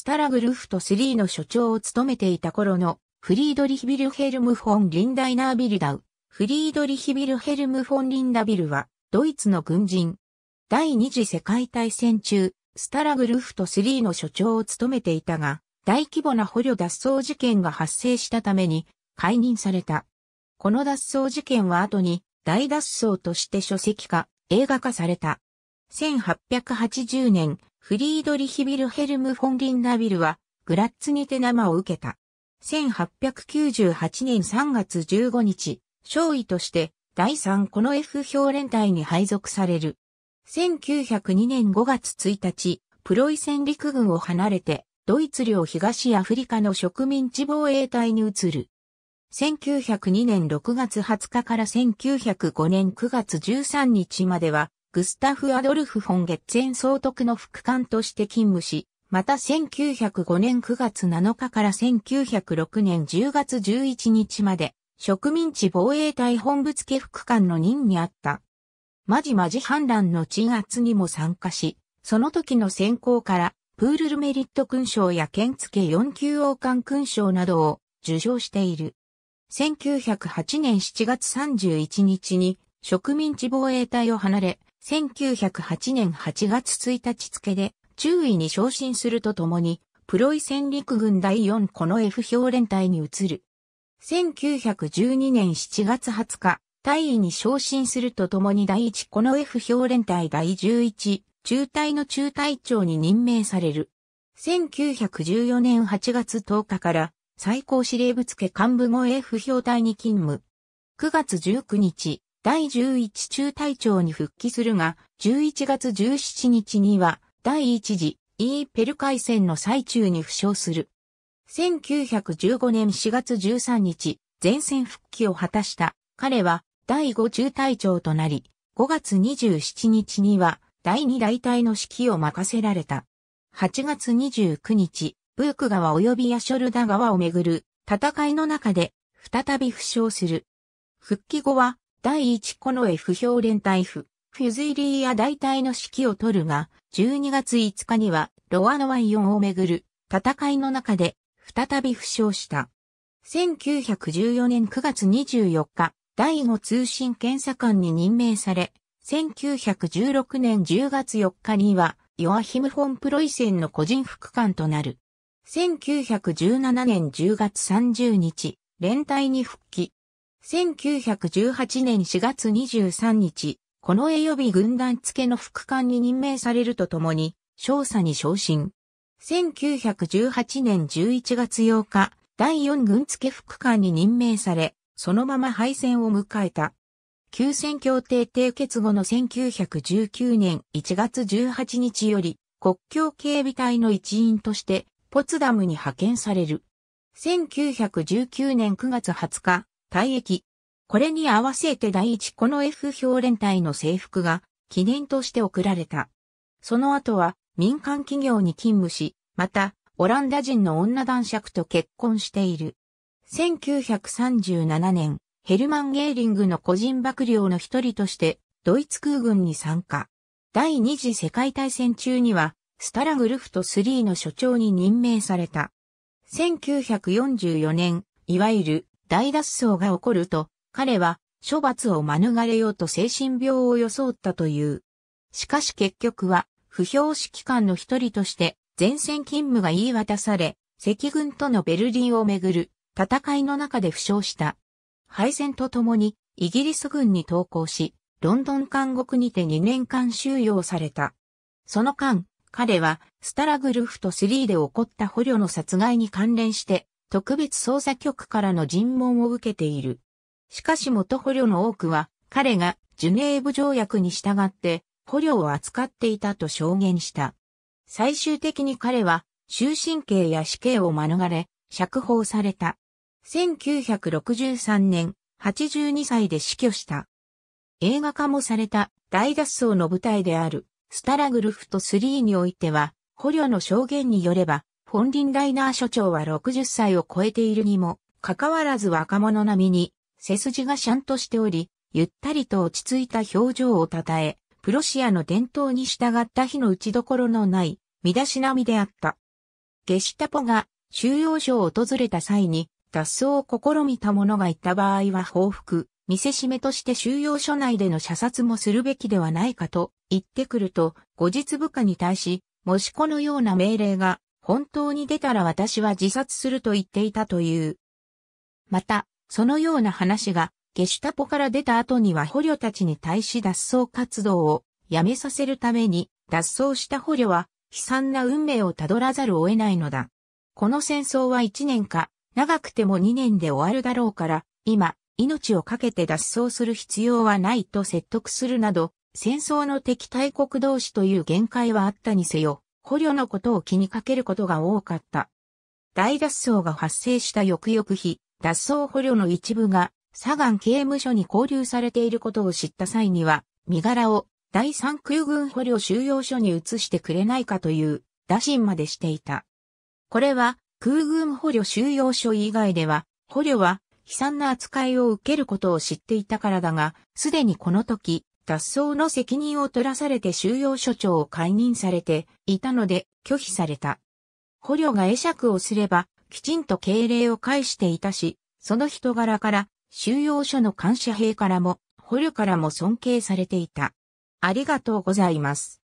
スタラグルフト3の所長を務めていた頃のフリードリヒビルヘルム・フォン・リンダイナー・ビルダウ。フリードリヒビルヘルム・フォン・リンダビルは、ドイツの軍人。第二次世界大戦中、スタラグルフト3の所長を務めていたが、大規模な捕虜脱走事件が発生したために、解任された。この脱走事件は後に、大脱走として書籍化、映画化された。1880年、フリードリヒ・ビルヘルム・フォン・リンナビルは、グラッツにて生を受けた。1898年3月15日、少尉として、第3この F 評連隊に配属される。1902年5月1日、プロイセン陸軍を離れて、ドイツ領東アフリカの植民地防衛隊に移る。1902年6月20日から1905年9月13日までは、グスタフ・アドルフ・フォン・ゲッツェン総督の副官として勤務し、また1905年9月7日から1906年10月11日まで、植民地防衛隊本部付副官の任にあった。マジマジ反乱の鎮圧にも参加し、その時の選考から、プールルメリット勲章や剣付4級王冠勲章などを受賞している。1908年7月31日に植民地防衛隊を離れ、1908年8月1日付で、中尉に昇進するとともに、プロイセン陸軍第4この F 評連隊に移る。1912年7月20日、大尉に昇進するとともに第1この F 評連隊第11中隊の中隊長に任命される。1914年8月10日から最高司令部付幹部後 F 評隊に勤務。9月19日、第11中隊長に復帰するが、11月17日には、第1次イーペル海戦の最中に負傷する。1915年4月13日、前線復帰を果たした彼は第5中隊長となり、5月27日には第2大隊の指揮を任せられた。8月29日、ブーク川及びヤショルダ川をめぐる戦いの中で再び負傷する。復帰後は第1この F 表連隊府、フュズイリーや大隊の指揮を取るが、12月5日にはロアノワイオンをめぐる戦いの中で再び負傷した。1914年9月24日、第5通信検査官に任命され、1916年10月4日には、ヨアヒム・フォン・プロイセンの個人副官となる。1917年10月30日、連隊に復帰。1918年4月23日、この絵予備軍団付けの副官に任命されるとともに、少佐に昇進。1918年11月8日、第4軍付副官に任命され、そのまま敗戦を迎えた。休戦協定締結後の1919年1月18日より、国境警備隊の一員として、ポツダムに派遣される。1919年9月20日、退役。これに合わせて第一この F 評連隊の制服が記念として贈られた。その後は民間企業に勤務し、またオランダ人の女男爵と結婚している。1937年、ヘルマン・ゲーリングの個人幕僚の一人としてドイツ空軍に参加。第二次世界大戦中にはスタラグルフト3の所長に任命された。1944年、いわゆる大脱走が起こると、彼は処罰を免れようと精神病を装ったという。しかし結局は、不評指揮官の一人として前線勤務が言い渡され、赤軍とのベルリンをめぐる戦いの中で負傷した。敗戦とともにイギリス軍に投降し、ロンドン監獄にて2年間収容された。その間、彼はスタラグルフとスリーで起こった捕虜の殺害に関連して特別捜査局からの尋問を受けている。しかし元捕虜の多くは、彼がジュネーブ条約に従って捕虜を扱っていたと証言した。最終的に彼は終身刑や死刑を免れ、釈放された。1963年、82歳で死去した。映画化もされた大脱走の舞台であるスタラグルフト3においては、捕虜の証言によれば、フォン・リンライナー所長は60歳を超えているにも、かかわらず若者並みに、背筋がシャンとしており、ゆったりと落ち着いた表情をたたえ、プロシアの伝統に従った日の打ちどころのない、身だしなみであった。ゲシタポが収容所を訪れた際に、脱走を試みた者がいた場合は報復、見せしめとして収容所内での射殺もするべきではないかと言ってくると、後日部下に対し、もしこのような命令が本当に出たら私は自殺すると言っていたという。また、そのような話が、ゲシュタポから出た後には捕虜たちに対し脱走活動をやめさせるために、脱走した捕虜は悲惨な運命をたどらざるを得ないのだ。この戦争は1年か、長くても2年で終わるだろうから、今、命を懸けて脱走する必要はないと説得するなど、戦争の敵対国同士という限界はあったにせよ、捕虜のことを気にかけることが多かった。大脱走が発生した翌々日、脱走捕虜の一部が、サガン刑務所に拘留されていることを知った際には、身柄を第三空軍捕虜収容所に移してくれないかという打診までしていた。これは空軍捕虜収容所以外では、捕虜は悲惨な扱いを受けることを知っていたからだが、すでにこの時、脱走の責任を取らされて収容所長を解任されていたので拒否された。捕虜が会釈をすればきちんと敬礼を返していたし、その人柄から収容所の感謝兵からも捕虜からも尊敬されていた。ありがとうございます。